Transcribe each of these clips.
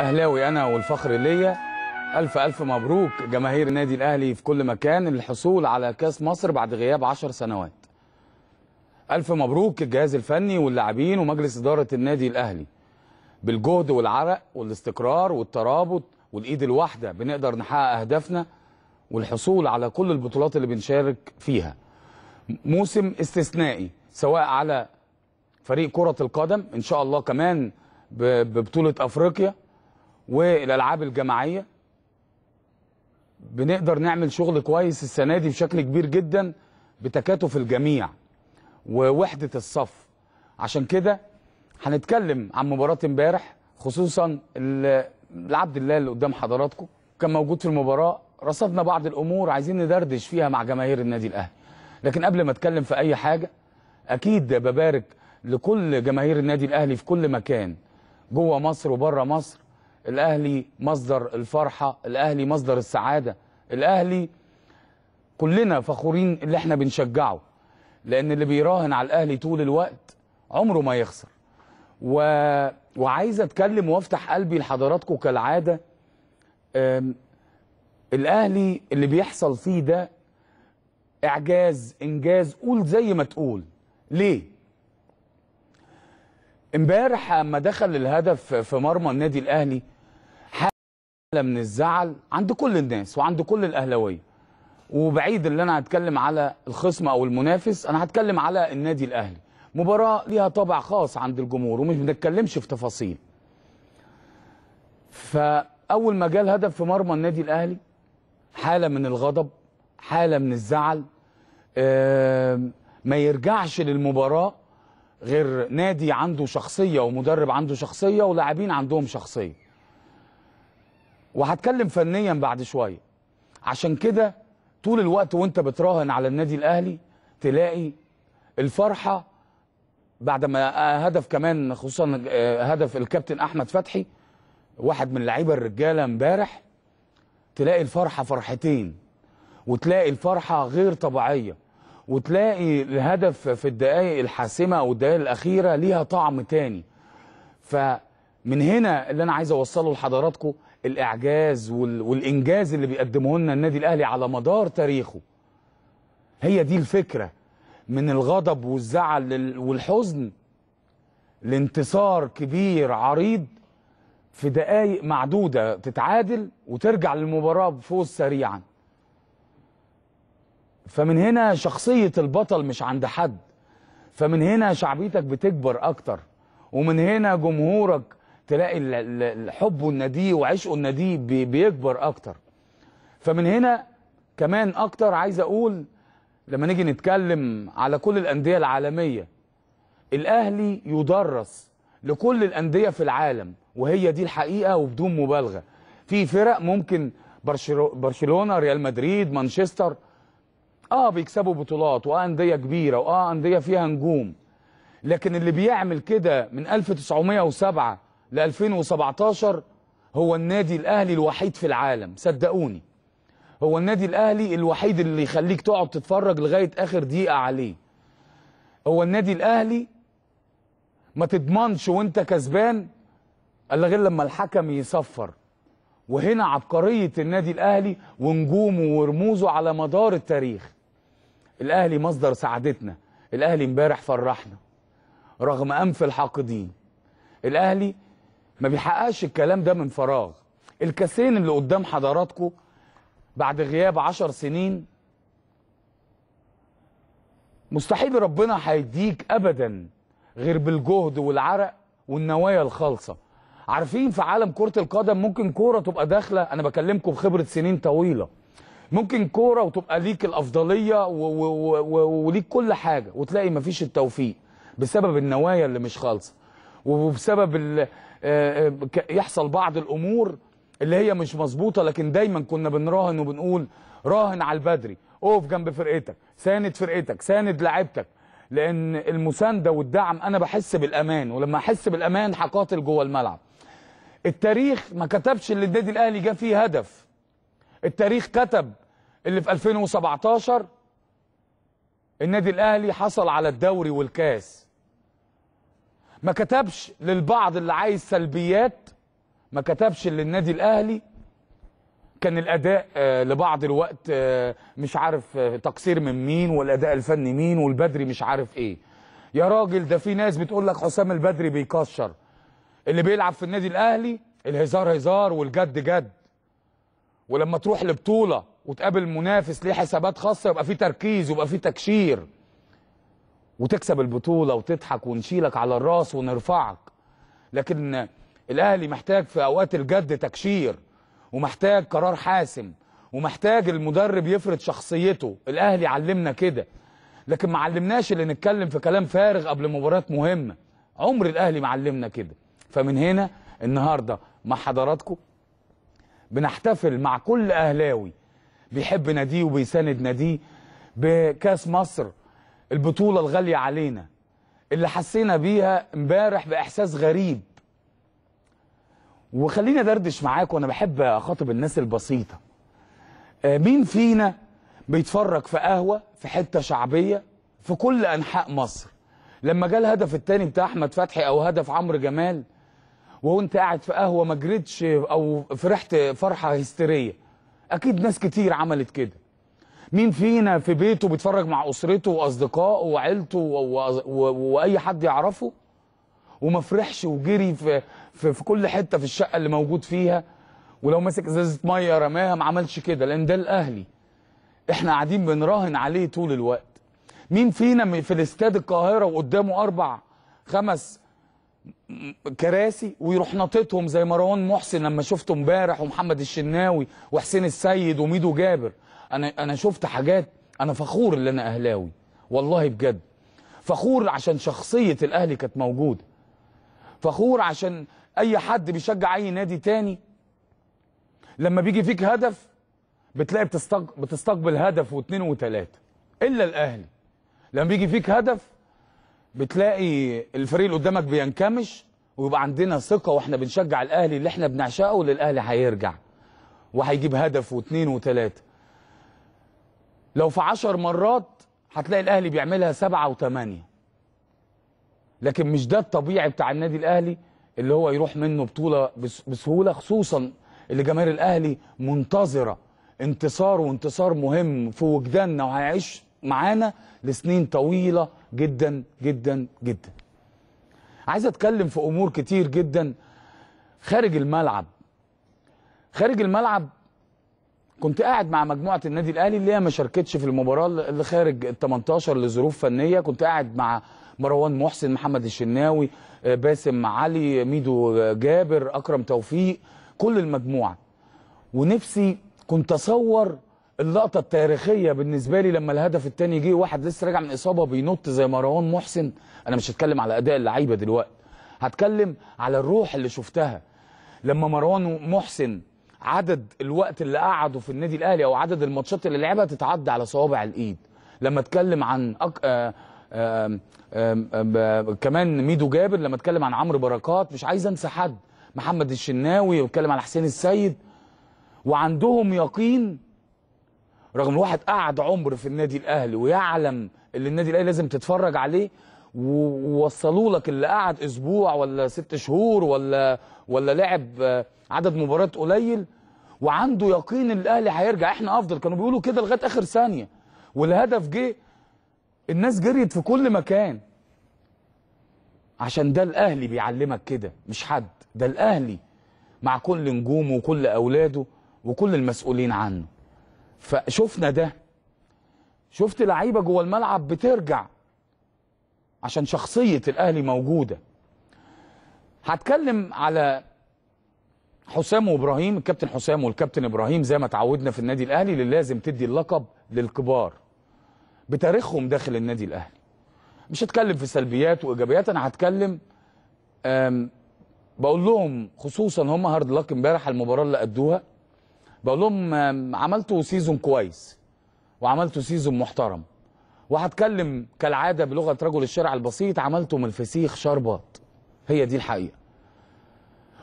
اهلاوي انا والفخر ليا الف الف مبروك جماهير النادي الاهلي في كل مكان للحصول على كاس مصر بعد غياب 10 سنوات الف مبروك الجهاز الفني واللاعبين ومجلس اداره النادي الاهلي بالجهد والعرق والاستقرار والترابط والايد الواحده بنقدر نحقق اهدافنا والحصول على كل البطولات اللي بنشارك فيها موسم استثنائي سواء على فريق كرة القدم إن شاء الله كمان ببطولة أفريقيا والألعاب الجماعية بنقدر نعمل شغل كويس السنة دي بشكل كبير جدا بتكاتف الجميع ووحدة الصف عشان كده هنتكلم عن مباراة امبارح خصوصا العبد الله اللي قدام حضراتكم كان موجود في المباراة رصدنا بعض الأمور عايزين ندردش فيها مع جماهير النادي الأهلي لكن قبل ما اتكلم في أي حاجة أكيد ببارك لكل جماهير النادي الاهلي في كل مكان جوه مصر وبره مصر الاهلي مصدر الفرحه الاهلي مصدر السعاده الاهلي كلنا فخورين اللي احنا بنشجعه لان اللي بيراهن على الاهلي طول الوقت عمره ما يخسر و... وعايز اتكلم وافتح قلبي لحضراتكم كالعاده أم... الاهلي اللي بيحصل فيه ده اعجاز انجاز قول زي ما تقول ليه امبارح اما دخل الهدف في مرمى النادي الاهلي حاله من الزعل عند كل الناس وعند كل الاهلاويه وبعيد اللي انا هتكلم على الخصم او المنافس انا هتكلم على النادي الاهلي مباراه ليها طابع خاص عند الجمهور ومش بنتكلمش في تفاصيل فاول ما جال هدف في مرمى النادي الاهلي حاله من الغضب حاله من الزعل ما يرجعش للمباراه غير نادي عنده شخصيه ومدرب عنده شخصيه ولاعبين عندهم شخصيه وهتكلم فنيا بعد شويه عشان كده طول الوقت وانت بتراهن على النادي الاهلي تلاقي الفرحه بعد ما هدف كمان خصوصا آه، هدف الكابتن احمد فتحي واحد من لعيبه الرجاله امبارح تلاقي الفرحه فرحتين وتلاقي الفرحه غير طبيعيه وتلاقي الهدف في الدقائق الحاسمه او الدقائق الاخيره ليها طعم تاني فمن هنا اللي انا عايز اوصله لحضراتكم الاعجاز والانجاز اللي بيقدمه لنا النادي الاهلي على مدار تاريخه هي دي الفكره من الغضب والزعل والحزن لانتصار كبير عريض في دقائق معدوده تتعادل وترجع للمباراه بفوز سريعا فمن هنا شخصية البطل مش عند حد فمن هنا شعبيتك بتكبر أكتر ومن هنا جمهورك تلاقي حبه النديه وعشقه النادي بيكبر أكتر فمن هنا كمان أكتر عايز أقول لما نيجي نتكلم على كل الأندية العالمية الأهلي يدرس لكل الأندية في العالم وهي دي الحقيقة وبدون مبالغة في فرق ممكن برشلونة ريال مدريد مانشستر اه بيكسبوا بطولات وانديه كبيره واه انديه فيها نجوم لكن اللي بيعمل كده من 1907 ل 2017 هو النادي الاهلي الوحيد في العالم صدقوني هو النادي الاهلي الوحيد اللي يخليك تقعد تتفرج لغايه اخر دقيقه عليه هو النادي الاهلي ما تضمنش وانت كسبان الا غير لما الحكم يصفر وهنا عبقريه النادي الاهلي ونجومه ورموزه على مدار التاريخ الاهلي مصدر سعادتنا الاهلي امبارح فرحنا رغم انف الحاقدين الاهلي ما بيحققش الكلام ده من فراغ الكاسين اللي قدام حضراتكم بعد غياب عشر سنين مستحيل ربنا هيديك ابدا غير بالجهد والعرق والنوايا الخالصه عارفين في عالم كره القدم ممكن كوره تبقى داخله انا بكلمكم بخبره سنين طويله ممكن كوره وتبقى ليك الافضليه وليك كل حاجه وتلاقي مفيش التوفيق بسبب النوايا اللي مش خالصه وبسبب آه، آه، يحصل بعض الامور اللي هي مش مظبوطه لكن دايما كنا بنراهن وبنقول راهن على البدري اقف جنب فرقتك ساند فرقتك ساند لعبتك لان المسانده والدعم انا بحس بالامان ولما احس بالامان هقاتل جوه الملعب التاريخ ما كتبش اللي النادي الاهلي جه فيه هدف التاريخ كتب اللي في 2017 النادي الاهلي حصل على الدوري والكاس ما كتبش للبعض اللي عايز سلبيات ما كتبش اللي النادي الاهلي كان الاداء آه، لبعض الوقت آه، مش عارف آه، تقصير من مين والاداء الفني مين والبدري مش عارف ايه يا راجل ده في ناس بتقول لك حسام البدري بيكشر اللي بيلعب في النادي الاهلي الهزار هزار والجد جد ولما تروح لبطوله وتقابل منافس ليه حسابات خاصه يبقى في تركيز ويبقى في تكشير وتكسب البطوله وتضحك ونشيلك على الراس ونرفعك لكن الاهلي محتاج في اوقات الجد تكشير ومحتاج قرار حاسم ومحتاج المدرب يفرض شخصيته الاهلي علمنا كده لكن ما علمناش اللي نتكلم في كلام فارغ قبل مباراه مهمه عمر الاهلي ما علمنا كده فمن هنا النهارده مع حضراتكم بنحتفل مع كل اهلاوي بيحب ناديه وبيساند ناديه بكاس مصر البطوله الغاليه علينا اللي حسينا بيها امبارح باحساس غريب وخليني ادردش معاك وانا بحب اخاطب الناس البسيطه آه، مين فينا بيتفرج في قهوه في حته شعبيه في كل انحاء مصر لما جه الهدف الثاني بتاع احمد فتحي او هدف عمرو جمال وانت قاعد في قهوه ما جريتش او فرحت فرحه هستيريه اكيد ناس كتير عملت كده مين فينا في بيته بيتفرج مع اسرته واصدقائه وعيلته واي حد يعرفه وما فرحش وجري في, في في كل حته في الشقه اللي موجود فيها ولو ماسك ازازه ميه رماها ما عملش كده لان ده الاهلي احنا قاعدين بنراهن عليه طول الوقت مين فينا في الاستاد القاهره وقدامه اربع خمس كراسي ويروح ناططهم زي مروان محسن لما شفته امبارح ومحمد الشناوي وحسين السيد وميدو جابر انا انا شفت حاجات انا فخور ان انا اهلاوي والله بجد فخور عشان شخصيه الاهلي كانت موجوده فخور عشان اي حد بيشجع اي نادي تاني لما بيجي فيك هدف بتلاقي بتستق... بتستقبل هدف واثنين وثلاثه الا الاهلي لما بيجي فيك هدف بتلاقي الفريق اللي قدامك بينكمش ويبقى عندنا ثقه واحنا بنشجع الاهلي اللي احنا بنعشقه للاهلي هيرجع وهيجيب هدف واثنين وثلاثه لو في 10 مرات هتلاقي الاهلي بيعملها سبعة وثمانية لكن مش ده الطبيعي بتاع النادي الاهلي اللي هو يروح منه بطوله بسهوله خصوصا اللي جماهير الاهلي منتظره انتصار وانتصار مهم في وجداننا وهيعيش معانا لسنين طويله جدا جدا جدا. عايز اتكلم في امور كتير جدا خارج الملعب. خارج الملعب كنت قاعد مع مجموعه النادي الاهلي اللي هي ما شاركتش في المباراه اللي خارج ال 18 لظروف فنيه كنت قاعد مع مروان محسن محمد الشناوي آه، باسم علي ميدو آه، جابر اكرم توفيق كل المجموعه ونفسي كنت اصور اللقطه التاريخيه بالنسبه لي لما الهدف الثاني جه واحد لسه راجع من اصابه بينط زي مروان محسن انا مش هتكلم على اداء اللعيبه دلوقتي هتكلم على الروح اللي شفتها لما مروان محسن عدد الوقت اللي قعده في النادي الاهلي او عدد الماتشات اللي لعبها تتعدى على صوابع الايد لما اتكلم عن أك... آ... آ... آ... كمان ميدو جابر لما اتكلم عن عمرو بركات مش عايز انسى حد محمد الشناوي واتكلم على حسين السيد وعندهم يقين رغم الواحد قعد عمر في النادي الاهلي ويعلم اللي النادي الاهلي لازم تتفرج عليه ووصلوا لك اللي قعد اسبوع ولا ست شهور ولا ولا لعب عدد مباريات قليل وعنده يقين الاهلي هيرجع احنا افضل كانوا بيقولوا كده لغايه اخر ثانيه والهدف جه الناس جريت في كل مكان عشان ده الاهلي بيعلمك كده مش حد ده الاهلي مع كل نجومه وكل اولاده وكل المسؤولين عنه فشفنا ده شفت لعيبه جوه الملعب بترجع عشان شخصيه الاهلي موجوده هتكلم على حسام وابراهيم الكابتن حسام والكابتن ابراهيم زي ما تعودنا في النادي الاهلي اللي لازم تدي اللقب للكبار بتاريخهم داخل النادي الاهلي مش هتكلم في سلبيات وايجابيات انا هتكلم بقول لهم خصوصا هم هارد لاك امبارح المباراه اللي قدوها بقول لهم عملتوا سيزون كويس وعملتوا سيزون محترم وهتكلم كالعاده بلغه رجل الشارع البسيط عملتوا من الفسيخ شربات هي دي الحقيقه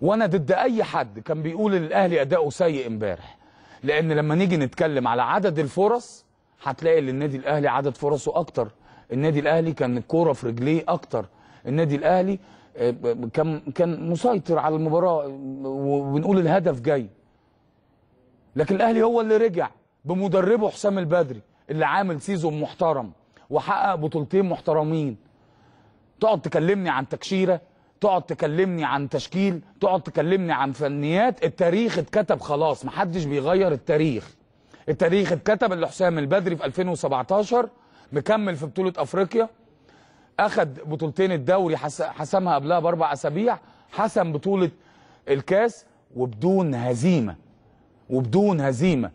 وانا ضد اي حد كان بيقول الاهلي اداؤه سيء امبارح لان لما نيجي نتكلم على عدد الفرص هتلاقي ان النادي الاهلي عدد فرصه اكتر النادي الاهلي كان الكوره في رجليه اكتر النادي الاهلي آه، كان كان مسيطر على المباراه وبنقول الهدف جاي لكن الاهلي هو اللي رجع بمدربه حسام البدري اللي عامل سيزون محترم وحقق بطولتين محترمين تقعد تكلمني عن تكشيره تقعد تكلمني عن تشكيل تقعد تكلمني عن فنيات التاريخ اتكتب خلاص محدش بيغير التاريخ التاريخ اتكتب اللي حسام البدري في 2017 مكمل في بطوله افريقيا اخد بطولتين الدوري حسمها قبلها باربع اسابيع حسم بطوله الكاس وبدون هزيمه وبدون هزيمة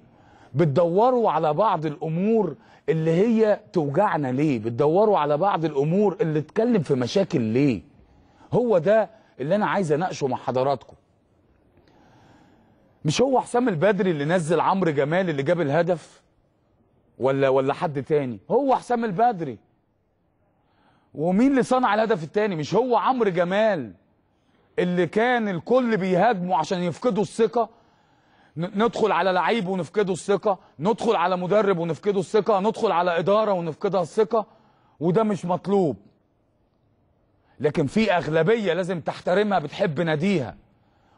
بتدوروا على بعض الأمور اللي هي توجعنا ليه بتدوروا على بعض الأمور اللي تكلم في مشاكل ليه هو ده اللي أنا عايز أناقشه مع حضراتكم مش هو حسام البدري اللي نزل عمرو جمال اللي جاب الهدف ولا ولا حد تاني هو حسام البدري ومين اللي صنع الهدف التاني مش هو عمرو جمال اللي كان الكل بيهاجمه عشان يفقدوا الثقه ندخل على لعيب ونفقده الثقه ندخل على مدرب ونفقده الثقه ندخل على اداره ونفقدها الثقه وده مش مطلوب لكن في اغلبيه لازم تحترمها بتحب ناديها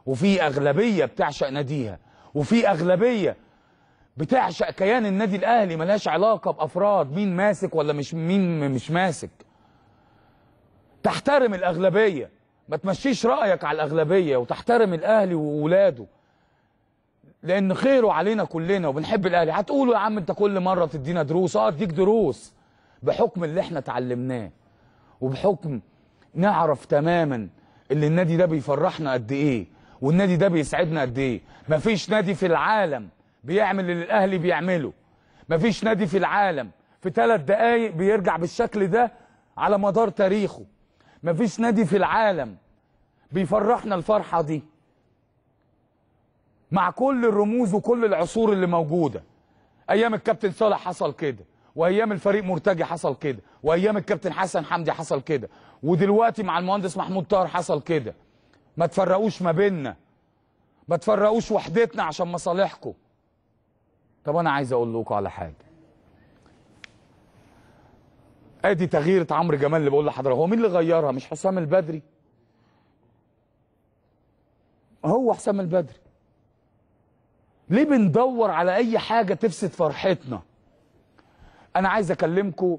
وفي اغلبيه بتعشق ناديها وفي اغلبيه بتعشق كيان النادي الاهلي ملهاش علاقه بافراد مين ماسك ولا مش مين مش ماسك تحترم الاغلبيه ما تمشيش رايك على الاغلبيه وتحترم الاهلي وولاده لان خيره علينا كلنا وبنحب الاهلي هتقولوا يا عم انت كل مره تدينا دروس اه اديك دروس بحكم اللي احنا اتعلمناه وبحكم نعرف تماما اللي النادي ده بيفرحنا قد ايه والنادي ده بيسعدنا قد ايه مفيش نادي في العالم بيعمل اللي الاهلي بيعمله مفيش نادي في العالم في ثلاث دقايق بيرجع بالشكل ده على مدار تاريخه مفيش نادي في العالم بيفرحنا الفرحه دي مع كل الرموز وكل العصور اللي موجودة ايام الكابتن صالح حصل كده وايام الفريق مرتجي حصل كده وايام الكابتن حسن حمدي حصل كده ودلوقتي مع المهندس محمود طاهر حصل كده ما تفرقوش ما بيننا ما تفرقوش وحدتنا عشان مصالحكم طب انا عايز اقول لكم على حاجه ادي تغييره عمرو جمال اللي بقول لحضرتك هو مين اللي غيرها مش حسام البدري هو حسام البدري ليه بندور على اي حاجة تفسد فرحتنا انا عايز اكلمكم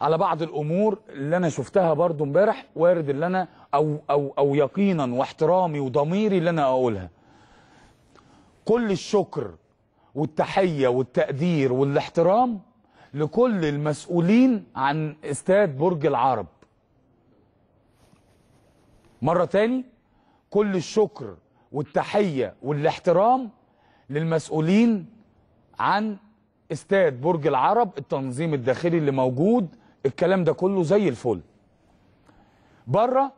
على بعض الامور اللي انا شفتها برضو امبارح وارد اللي انا او او او يقينا واحترامي وضميري اللي انا اقولها كل الشكر والتحيه والتقدير والاحترام لكل المسؤولين عن استاد برج العرب مره تاني كل الشكر والتحيه والاحترام للمسؤولين عن استاد برج العرب التنظيم الداخلي اللي موجود الكلام ده كله زي الفل بره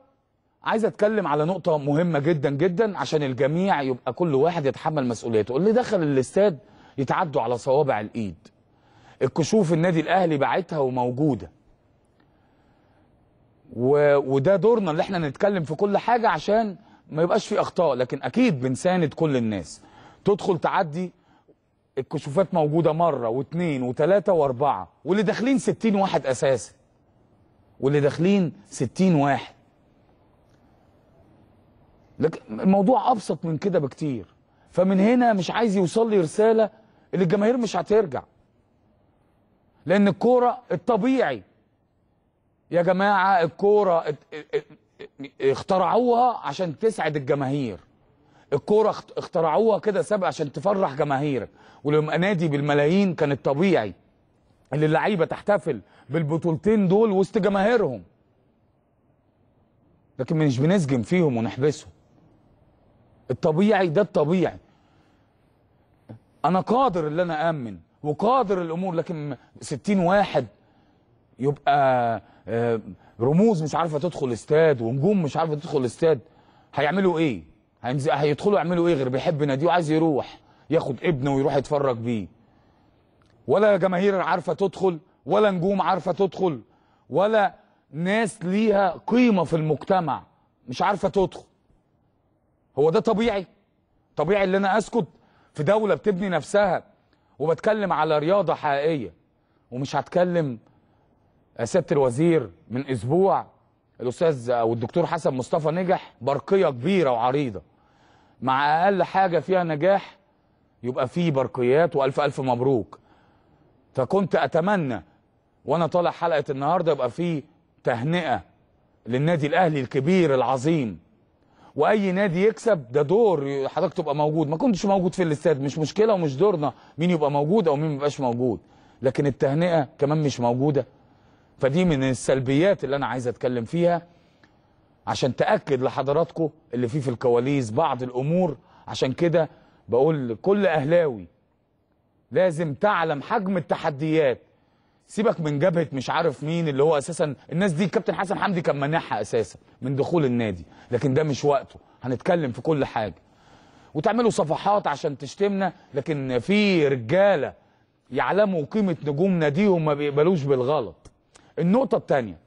عايز اتكلم على نقطه مهمه جدا جدا عشان الجميع يبقى كل واحد يتحمل مسؤوليته اللي دخل الاستاد يتعدوا على صوابع الايد الكشوف النادي الاهلي باعتها وموجوده و... وده دورنا اللي احنا نتكلم في كل حاجه عشان ما يبقاش في اخطاء لكن اكيد بنساند كل الناس تدخل تعدي الكشوفات موجوده مره واثنين وثلاثه واربعه واللي داخلين 60 واحد اساسا واللي داخلين 60 واحد لكن الموضوع ابسط من كده بكتير فمن هنا مش عايز يوصل لي رساله اللي الجماهير مش هترجع لان الكوره الطبيعي يا جماعه الكوره اخترعوها عشان تسعد الجماهير الكوره اخترعوها كده سبق عشان تفرح جماهيرك ولما نادي بالملايين كان الطبيعي ان اللعيبه تحتفل بالبطولتين دول وسط جماهيرهم لكن مش بنسجم فيهم ونحبسهم الطبيعي ده الطبيعي انا قادر ان انا امن وقادر الامور لكن 60 واحد يبقى آه، رموز مش عارفه تدخل استاد ونجوم مش عارفه تدخل استاد هيعملوا ايه هيدخلوا يعملوا ايه غير بيحب ناديه وعايز يروح ياخد ابنه ويروح يتفرج بيه ولا جماهير عارفه تدخل ولا نجوم عارفه تدخل ولا ناس ليها قيمه في المجتمع مش عارفه تدخل هو ده طبيعي طبيعي اللي انا اسكت في دوله بتبني نفسها وبتكلم على رياضه حقيقيه ومش هتكلم سياده الوزير من اسبوع الاستاذ او الدكتور حسن مصطفى نجح برقيه كبيره وعريضه مع اقل حاجه فيها نجاح يبقى فيه برقيات والف الف مبروك فكنت اتمنى وانا طالع حلقه النهارده يبقى فيه تهنئه للنادي الاهلي الكبير العظيم واي نادي يكسب ده دور حضرتك تبقى موجود ما كنتش موجود في الاستاد مش مشكله ومش دورنا مين يبقى موجود او مين ما يبقاش موجود لكن التهنئه كمان مش موجوده فدي من السلبيات اللي انا عايز اتكلم فيها عشان تاكد لحضراتكم اللي فيه في الكواليس بعض الامور عشان كده بقول لكل اهلاوي لازم تعلم حجم التحديات سيبك من جبهه مش عارف مين اللي هو اساسا الناس دي الكابتن حسن حمدي كان مانعها اساسا من دخول النادي لكن ده مش وقته هنتكلم في كل حاجه وتعملوا صفحات عشان تشتمنا لكن في رجاله يعلموا قيمه نجوم ناديهم ما بيقبلوش بالغلط النقطه الثانيه